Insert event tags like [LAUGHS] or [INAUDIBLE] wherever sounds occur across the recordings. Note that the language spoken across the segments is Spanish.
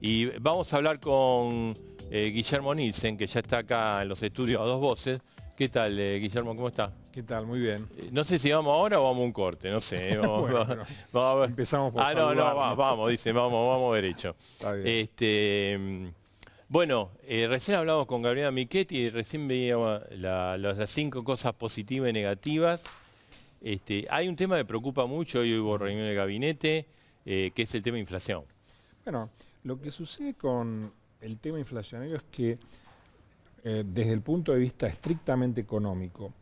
Y vamos a hablar con eh, Guillermo Nielsen, que ya está acá en los estudios a dos voces. ¿Qué tal, eh, Guillermo? ¿Cómo está? ¿Qué tal? Muy bien. Eh, no sé si vamos ahora o vamos a un corte, no sé. [LAUGHS] Vamos, vamos, Empezamos Ah, no, no, vamos, dice, vamos, vamos derecho. Está bien. Este, bueno, recién hablamos con Gabriela Michetti y recién veíamos las cinco cosas positivas y negativas. Este, hay un tema que preocupa mucho, hoy hubo reunión de gabinete, que es el tema de inflación. Bueno, lo que sucede con el tema inflacionario es que eh, desde el punto de vista estrictamente económico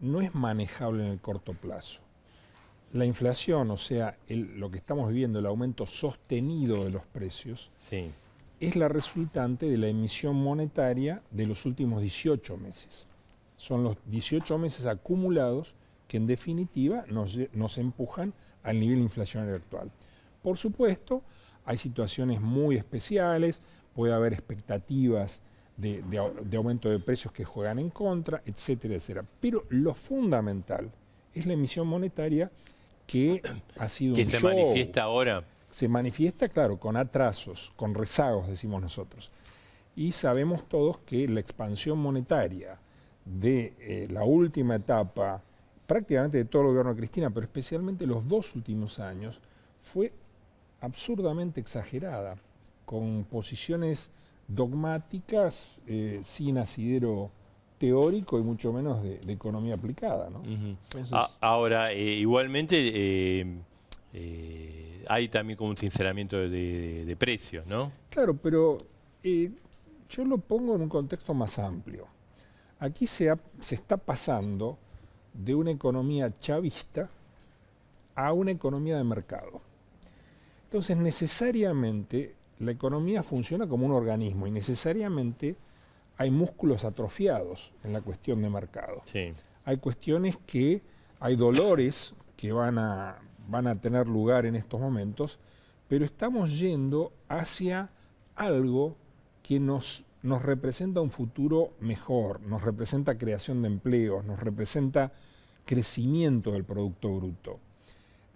no es manejable en el corto plazo. La inflación, o sea, lo que estamos viviendo, el aumento sostenido de los precios, es la resultante de la emisión monetaria de los últimos 18 meses. Son los 18 meses acumulados que en definitiva nos empujan al nivel inflacionario actual. Por supuesto, hay situaciones muy especiales, puede haber expectativas de, aumento de precios que juegan en contra, etcétera, etcétera. Pero lo fundamental es la emisión monetaria que ha sido que se manifiesta ahora. Se manifiesta, claro, con atrasos, con rezagos, decimos nosotros. Y sabemos todos que la expansión monetaria de eh, la última etapa, prácticamente de todo el gobierno de Cristina, pero especialmente los dos últimos años, fue absurdamente exagerada, con posiciones dogmáticas eh, sin asidero teórico y mucho menos de, economía aplicada. ahora, eh, igualmente eh, hay también como un sinceramiento de, precios, ¿no? Claro, pero yo lo pongo en un contexto más amplio. Aquí se, se está pasando de una economía chavista a una economía de mercado. Entonces, necesariamente la economía funciona como un organismo y necesariamente hay músculos atrofiados en la cuestión de mercado. Hay cuestiones que, hay dolores que van a, van a tener lugar en estos momentos, pero estamos yendo hacia algo que nos, nos representa un futuro mejor, nos representa creación de empleos, nos representa crecimiento del Producto Bruto.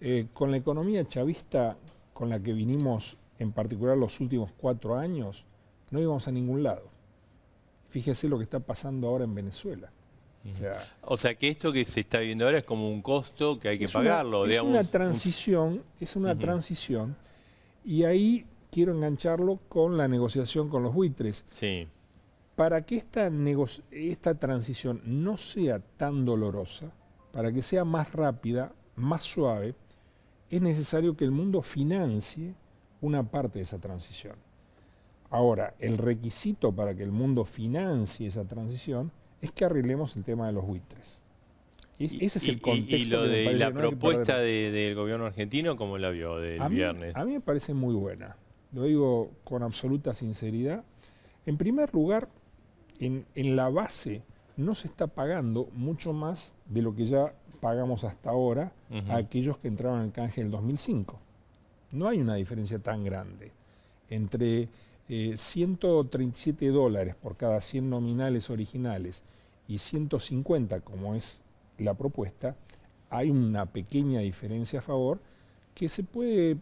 Eh, con la economía chavista con la que vinimos, en particular los últimos cuatro años, no íbamos a ningún lado. Fíjese lo que está pasando ahora en Venezuela. O sea, que esto que se está viendo ahora es como un costo que hay que pagarlo. es una transición, es una transición. Y ahí quiero engancharlo con la negociación con los buitres. Sí. Para que esta, esta transición no sea tan dolorosa, para que sea más rápida, más suave, es necesario que el mundo financie una parte de esa transición. Ahora, el requisito para que el mundo financie esa transición es que arreglemos el tema de los buitres. Y, ese es el contexto. Y, de, la propuesta del gobierno argentino, ¿cómo la vio del viernes? A mí me parece muy buena. Lo digo con absoluta sinceridad. En primer lugar, en la base no se está pagando mucho más de lo que ya pagamos hasta ahora a aquellos que entraron al canje en el 2005. No hay una diferencia tan grande entre 137 eh, dólares por cada 100 nominales originales y 150 como es la propuesta, hay una pequeña diferencia a favor que se puede,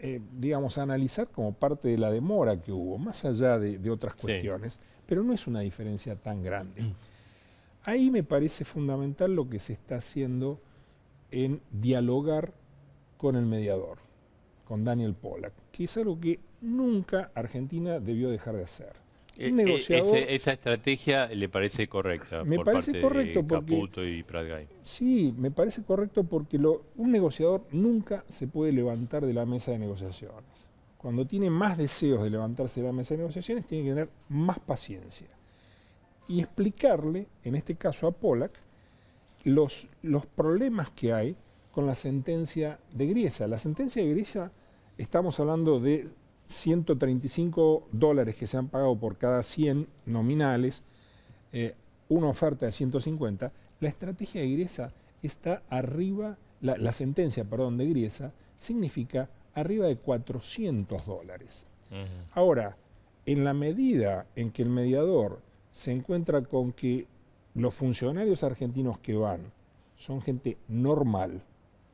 eh, digamos, analizar como parte de la demora que hubo, más allá de, otras cuestiones, pero no es una diferencia tan grande. Mm ahí me parece fundamental lo que se está haciendo en dialogar con el mediador, con Daniel Pollack, que es algo que nunca Argentina debió dejar de hacer. Eh, eh, esa estrategia le parece correcta me por parece correcto Caputo y Pratgay. Sí, me parece correcto porque un negociador nunca se puede levantar de la mesa de negociaciones. Cuando tiene más deseos de levantarse de la mesa de negociaciones, tiene que tener más paciencia y explicarle, en este caso a Pollack, los, los problemas que hay con la sentencia de Griesa. La sentencia de Griesa, estamos hablando de 135 dólares que se han pagado por cada 100 nominales, eh, una oferta de 150, la estrategia de Griesa está arriba, la, sentencia, perdón, de Griesa significa arriba de 400 dólares. Ahora, en la medida en que el mediador se encuentra con que los funcionarios argentinos que van son gente normal,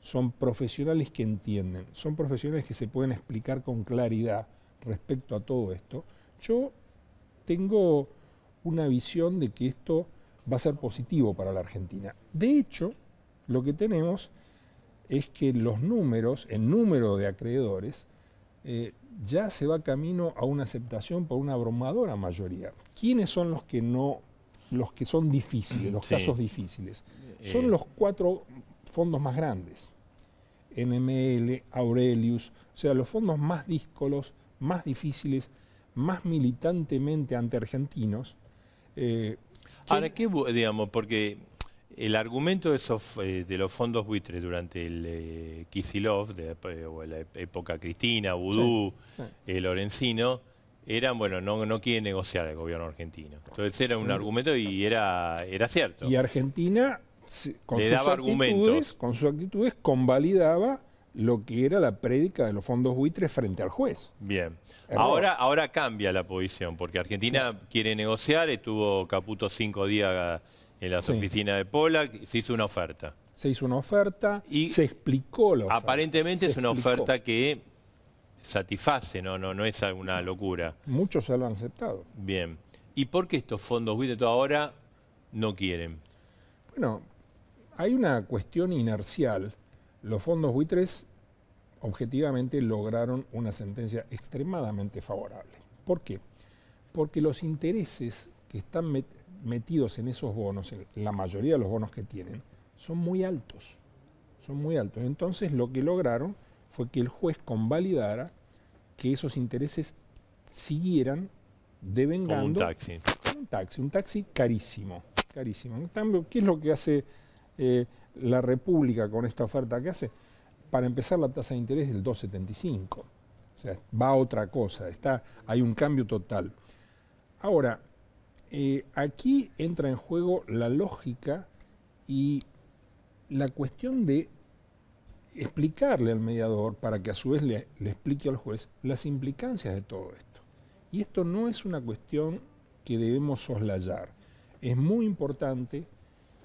son profesionales que entienden, son profesionales que se pueden explicar con claridad respecto a todo esto, yo tengo una visión de que esto va a ser positivo para la Argentina. De hecho, lo que tenemos es que los números, el número de acreedores, eh, ya se va camino a una aceptación por una abrumadora mayoría. ¿Quiénes son los que no, los que son difíciles, los casos difíciles? Eh, son los cuatro fondos más grandes. NML, Aurelius, o sea, los fondos más díscolos, más difíciles, más militantemente ante argentinos. Eh, Ahora, ¿qué, digamos, porque el argumento de, eh, de los fondos buitres durante el eh, Kisilov, de, eh, o la época Cristina, Vudú, el eh, Lorenzino, eran, bueno, no, quiere negociar el gobierno argentino. Entonces era un argumento y era, era cierto. Y Argentina, con, sus actitudes, con sus actitudes, convalidaba lo que era la prédica de los fondos buitres frente al juez. Bien. Ahora, ahora cambia la posición, porque Argentina quiere negociar, estuvo Caputo cinco días en las oficinas de Pollack, se hizo una oferta. Se hizo una oferta y se explicó la oferta. Aparentemente es una oferta que satisface, no, no, es alguna locura. Muchos ya lo han aceptado. Bien. ¿Y por qué estos fondos toda ahora no quieren? Bueno, hay una cuestión inercial. Los fondos buitres objetivamente lograron una sentencia extremadamente favorable. ¿Por qué? Porque los intereses que están metidos en esos bonos, la mayoría de los bonos que tienen, son muy altos. Son muy altos. Entonces lo que lograron fue que el juez convalidara que esos intereses siguieran devengando. Como un taxi. Un taxi, un taxi carísimo. Carísimo. En cambio, ¿qué es lo que hace eh, la República con esta oferta que hace? Para empezar, la tasa de interés es del 2,75. O sea, va a otra cosa. Está, hay un cambio total. Ahora, eh, aquí entra en juego la lógica y la cuestión de explicarle al mediador, para que a su vez le, le, explique al juez, las implicancias de todo esto. Y esto no es una cuestión que debemos soslayar. Es muy importante,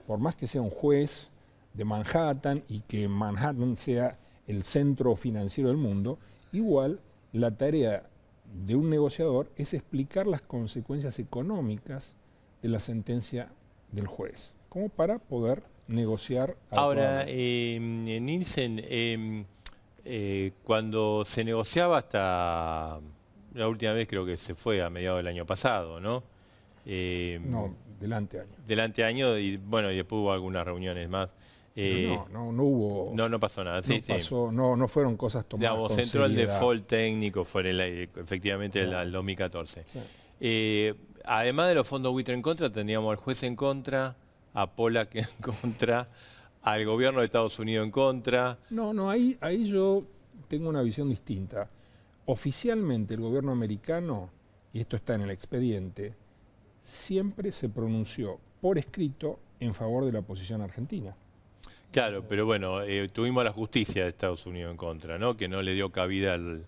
por más que sea un juez de Manhattan y que Manhattan sea el centro financiero del mundo, igual la tarea de un negociador es explicar las consecuencias económicas de la sentencia del juez, como para poder negociar. Ahora, en em, Nielsen, em, eh, cuando se negociaba hasta la última vez creo que se fue a mediados del año pasado, ¿no? Em, no, delante año. delante año y bueno, y después hubo algunas reuniones más. Eh, no, no, hubo. No, no pasó nada. no, Pasó, no, fueron cosas tomadas. Digamos, con entró el default técnico, fue el, efectivamente el, 2014. Eh, además de los fondos buitre en contra, teníamos al juez en contra, a Polak en [LAUGHS] contra, al gobierno de Estados Unidos en contra. No, no, ahí, ahí yo tengo una visión distinta. Oficialmente el gobierno americano, y esto está en el expediente, siempre se pronunció por escrito en favor de la posición argentina. Claro, pero bueno, eh, tuvimos la justicia de Estados Unidos en contra, ¿no? Que no le dio cabida al,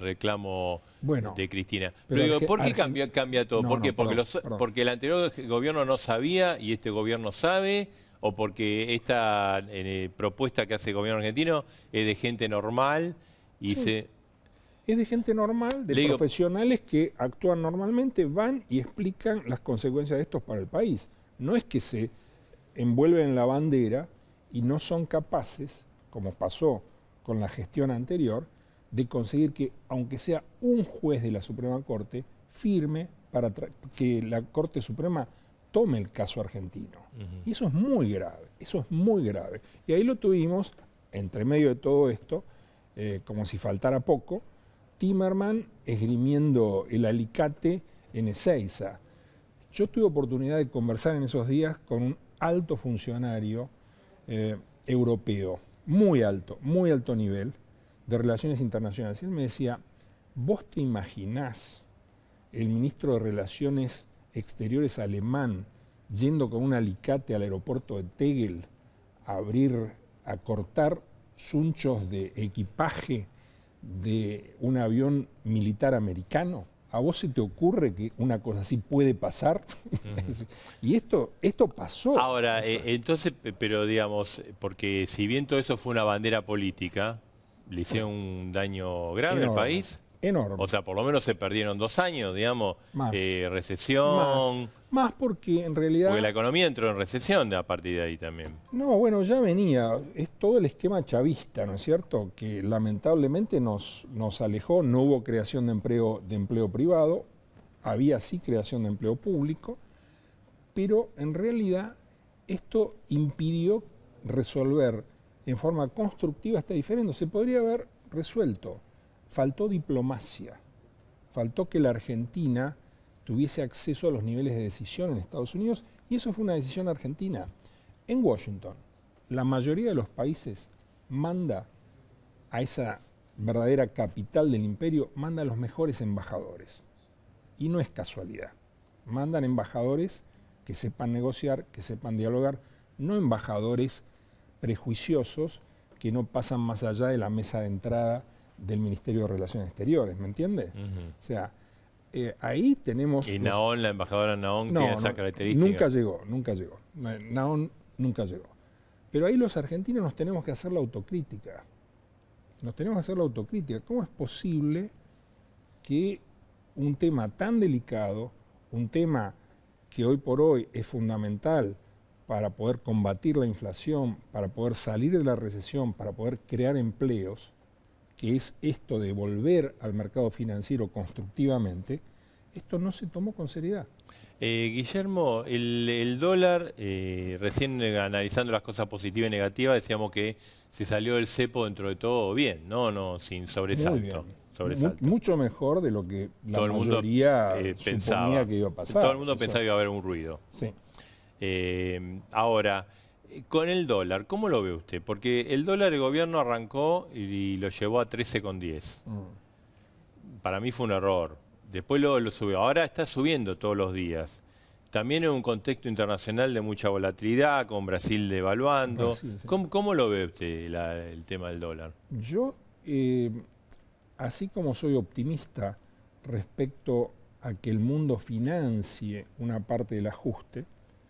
reclamo de Cristina. Pero, digo, ¿por qué cambia, todo? ¿Por qué? porque, el anterior gobierno no sabía y este gobierno sabe, o porque esta eh, propuesta que hace el gobierno argentino es de gente normal y se... Es de gente normal, de profesionales que actúan normalmente, van y explican las consecuencias de estos para el país. No es que se envuelven en la bandera y no son capaces, como pasó con la gestión anterior, de conseguir que, aunque sea un juez de la Suprema Corte, firme para que la Corte Suprema tome el caso argentino. Y eso es muy grave, eso es muy grave. Y ahí lo tuvimos, entre medio de todo esto, eh, como si faltara poco, Timerman esgrimiendo el alicate en Ezeiza. Yo tuve oportunidad de conversar en esos días con un alto funcionario eh, europeo, muy alto, muy alto nivel de relaciones internacionales. Y él me decía, ¿vos te imaginás el ministro de Relaciones Exteriores alemán yendo con un alicate al aeropuerto de Tegel a abrir, a cortar sunchos de equipaje de un avión militar americano? ¿a vos se te ocurre que una cosa así puede pasar? [LAUGHS] y esto, esto pasó. Ahora, eh, entonces, pero digamos, porque si bien todo eso fue una bandera política, le hicieron un daño grave al país. O sea, por lo menos se perdieron dos años, digamos, de eh, recesión. Más, porque en realidad... Porque la economía entró en recesión a partir de ahí también. No, bueno, ya venía. Es todo el esquema chavista, ¿no es cierto? Que lamentablemente nos, nos alejó, no hubo creación de empleo, de empleo privado, había sí creación de empleo público, pero en realidad esto impidió resolver en forma constructiva este diferendo. Se podría haber resuelto faltó diplomacia, faltó que la Argentina tuviese acceso a los niveles de decisión en Estados Unidos y eso fue una decisión argentina. En Washington, la mayoría de los países manda a esa verdadera capital del imperio, manda a los mejores embajadores. Y no es casualidad. Mandan embajadores que sepan negociar, que sepan dialogar, no embajadores prejuiciosos que no pasan más allá de la mesa de entrada del Ministerio de Relaciones Exteriores, ¿me entiendes? O sea, eh, ahí tenemos... ¿Y Naón, la embajadora Naón, tiene esa característica? Nunca llegó, nunca llegó. Naón nunca llegó. Pero ahí los argentinos nos tenemos que hacer la autocrítica. Nos tenemos que hacer la autocrítica. ¿Cómo es posible que un tema tan delicado, un tema que hoy por hoy es fundamental para poder combatir la inflación, para poder salir de la recesión, para poder crear empleos, que es esto de volver al mercado financiero constructivamente, esto no se tomó con seriedad. Eh, Guillermo, el, dólar, eh, recién analizando las cosas positivas y negativas, decíamos que se salió del cepo dentro de todo bien, no, no sin sobresalto. mucho mejor de lo que la todo mayoría eh, pensaba, que iba a pasar. Todo el mundo pensaba que iba a haber un ruido. Sí. ahora, con el dólar, ¿cómo lo ve usted? Porque el dólar el gobierno arrancó y lo llevó a 13,10. Mm. Para mí fue un error. Después lo, lo, subió. Ahora está subiendo todos los días. También en un contexto internacional de mucha volatilidad, con Brasil devaluando. ¿Cómo, lo ve usted el tema del dólar? Yo, eh, así como soy optimista respecto a que el mundo financie una parte del ajuste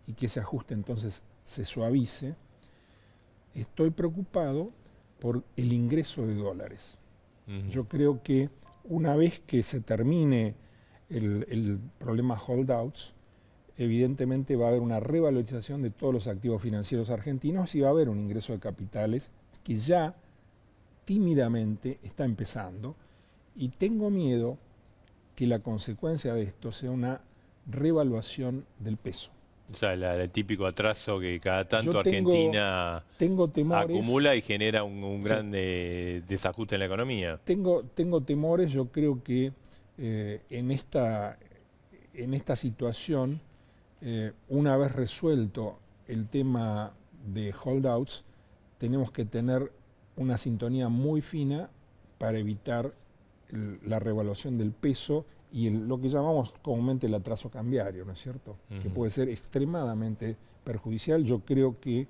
y que ese ajuste entonces se suavice, estoy preocupado por el ingreso de dólares. Yo creo que una vez que se termine el, problema holdouts, evidentemente va a haber una revalorización de todos los activos financieros argentinos y va a haber un ingreso de capitales que ya tímidamente está empezando. Y tengo miedo que la consecuencia de esto sea una revaluación del peso. O sea, el típico atraso que cada tanto Argentina acumula y genera un, gran eh, desajuste en la economía. Tengo, temores, yo creo que eh, en, esta, situación, eh, una vez resuelto el tema de holdouts, tenemos que tener una sintonía muy fina para evitar la revaluación del peso y lo que llamamos comúnmente el atraso cambiario, ¿no es cierto? Que puede ser extremadamente perjudicial. Yo creo que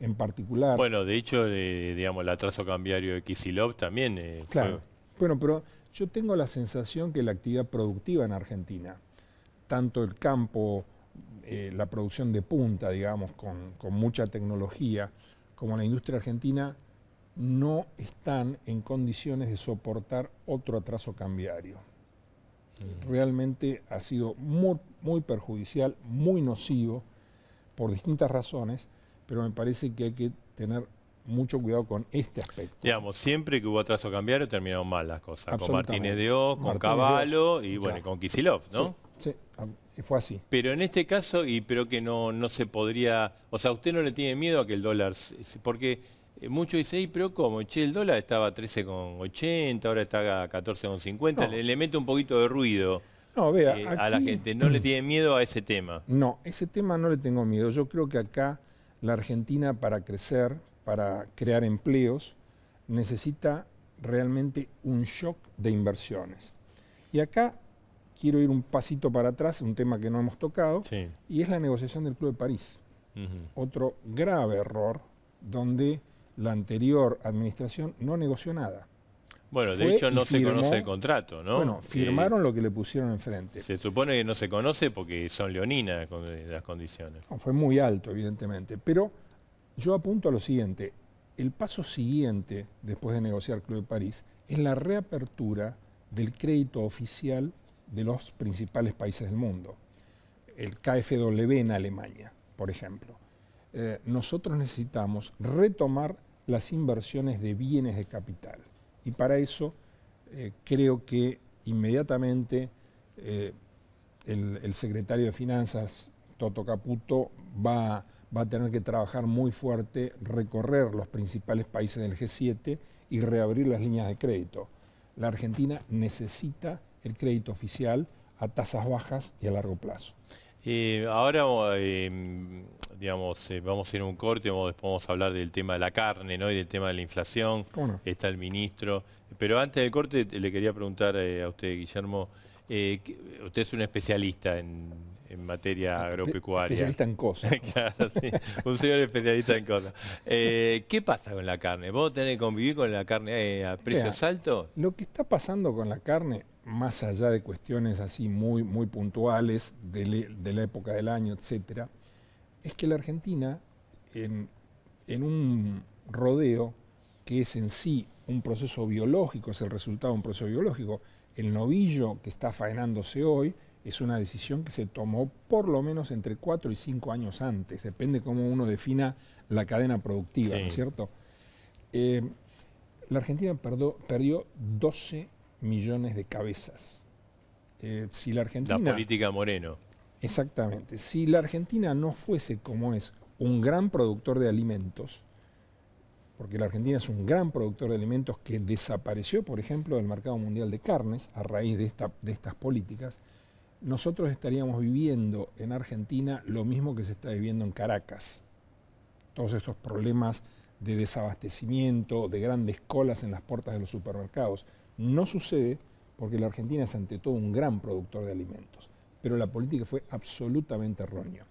en particular... Bueno, de hecho, digamos, el atraso cambiario de Kisilov también eh, Claro. Bueno, pero yo tengo la sensación que la actividad productiva en Argentina, tanto el campo, eh, la producción de punta, digamos, con mucha tecnología, como la industria argentina, no están en condiciones de soportar otro atraso cambiario. Mm. realmente ha sido muy, muy perjudicial, muy nocivo, por distintas razones, pero me parece que hay que tener mucho cuidado con este aspecto. Digamos, siempre que hubo atraso cambiar, terminaron mal las cosas. Con Martínez de O, con y bueno, con Kisilov, ¿no? Sí, fue así. Pero en este caso, y creo que no, no se podría. O sea, usted no le tiene miedo a que el dólar. Porque eh, mucho y pero como Che, el dólar estaba 13,80, ahora está a 14,50. Le, le mete un poquito de ruido. Eh, a la gente. ¿No le [CLEARS THROAT] tiene miedo a ese tema? No, ese tema no le tengo miedo. Yo creo que acá la Argentina para crecer, para crear empleos, necesita realmente un shock de inversiones. Y acá quiero ir un pasito para atrás, un tema que no hemos tocado, y es la negociación del Club de París. Otro grave error donde la anterior administración no negoció nada. Bueno, de hecho no se conoce el contrato, ¿no? Bueno, eh, firmaron lo que le pusieron enfrente. Se supone que no se conoce porque son leoninas eh, las condiciones. fue muy alto, evidentemente. Pero yo apunto a lo siguiente. El paso siguiente, después de negociar Club de París, es la reapertura del crédito oficial de los principales países del mundo. El KfW en Alemania, por ejemplo. Eh, nosotros necesitamos retomar las inversiones de bienes de capital. Y para eso eh, creo que inmediatamente eh, el, secretario de Finanzas, Toto Caputo, va, va, a tener que trabajar muy fuerte, recorrer los principales países del G7 y reabrir las líneas de crédito. La Argentina necesita el crédito oficial a tasas bajas y a largo plazo. Eh, ahora digamos, eh, vamos a ir a un corte, vamos, después vamos a hablar del tema de la carne ¿no? y del tema de la inflación. Está el ministro. Pero antes del corte eh, le quería preguntar eh, a usted, Guillermo, usted es un especialista en, materia agropecuaria. Especialista en cosas. [LAUGHS] claro, sí. Un señor especialista en cosas. ¿Qué pasa con la carne? ¿Vos tenés que convivir con la carne a precios altos? Lo que está pasando con la carne, más allá de cuestiones así muy, muy puntuales de la época del año, etcétera, es que la Argentina, en, un rodeo que es en sí un proceso biológico, es el resultado de un proceso biológico, el novillo que está faenándose hoy es una decisión que se tomó por lo menos entre cuatro y cinco años antes, depende cómo uno defina la cadena productiva, ¿no es cierto? Eh, la Argentina perdió 12 millones de cabezas. Eh, si la Argentina... La política Moreno. Exactamente. Si la Argentina no fuese como es un gran productor de alimentos, porque la Argentina es un gran productor de alimentos que desapareció, por ejemplo, del mercado mundial de carnes a raíz de, estas políticas, nosotros estaríamos viviendo en Argentina lo mismo que se está viviendo en Caracas. Todos estos problemas de desabastecimiento, de grandes colas en las puertas de los supermercados. No sucede porque la Argentina es ante todo un gran productor de alimentos pero la política fue absolutamente errónea.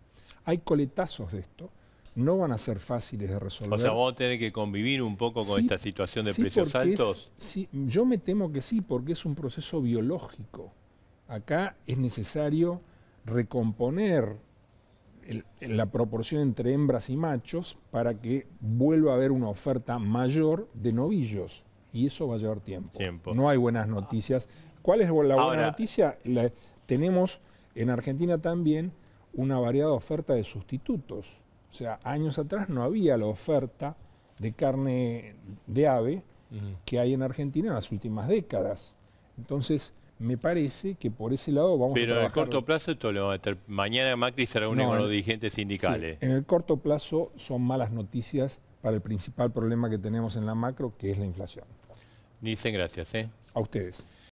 Hay coletazos de esto, no van a ser fáciles de resolver. O sea, vamos a tener que convivir un poco con esta situación de precios altos. yo me temo que sí, porque es un proceso biológico. Acá es necesario recomponer la proporción entre hembras y machos para que vuelva a haber una oferta mayor de novillos. Y eso va a llevar tiempo. tiempo. No hay buenas noticias. ¿Cuál es la buena noticia? tenemos en Argentina también una variada oferta de sustitutos. O sea, años atrás no había la oferta de carne de ave que hay en Argentina en las últimas décadas. Entonces, me parece que por ese lado vamos a Pero en el corto plazo esto lo va a meter. Mañana Macri se reúne con los dirigentes sindicales. Sí, en el corto plazo son malas noticias para el principal problema que tenemos en la macro, que es la inflación. Dicen gracias. ¿eh? A ustedes.